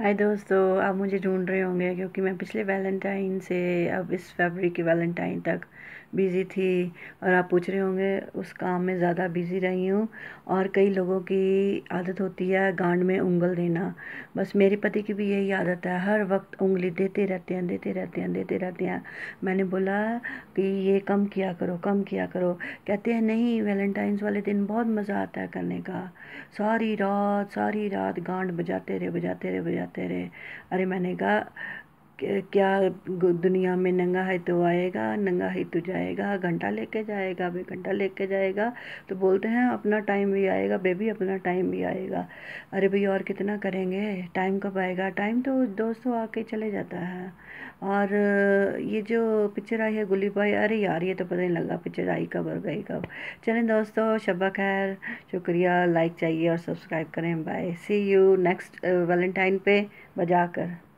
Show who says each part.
Speaker 1: हाय दोस्तों आप मुझे ढूंढ रहे होंगे क्योंकि मैं पिछले वैलेंटाइन से अब इस फरवरी के वैलेंटाइन तक बिज़ी थी और आप पूछ रहे होंगे उस काम में ज़्यादा बिज़ी रही हूँ और कई लोगों की आदत होती है गांड में उंगल देना बस मेरे पति की भी यही आदत है हर वक्त उंगली देते रहते हैं देते रहते हैं देते रहते हैं मैंने बोला कि ये कम किया करो कम किया करो कहते हैं नहीं वैलेंटाइंस वाले दिन बहुत मज़ा आता है करने का सारी रात सारी रात गांड बजाते रहे बजाते रहे बजाते आते रहे अरे मैंने कहा क्या दुनिया में नंगा है तो आएगा नंगा है तो जाएगा घंटा लेके जाएगा अभी घंटा लेके जाएगा तो बोलते हैं अपना टाइम भी आएगा बेबी अपना टाइम भी आएगा अरे भाई और कितना करेंगे टाइम कब आएगा टाइम तो दोस्तों आके चले जाता है और ये जो पिक्चर आई है गुली भाई अरे यार ये तो पता नहीं लगा पिक्चर आई कब और गई कब चलें दोस्तों शबा खैर शुक्रिया लाइक चाहिए और सब्सक्राइब करें bye see you next valentine पे बजा कर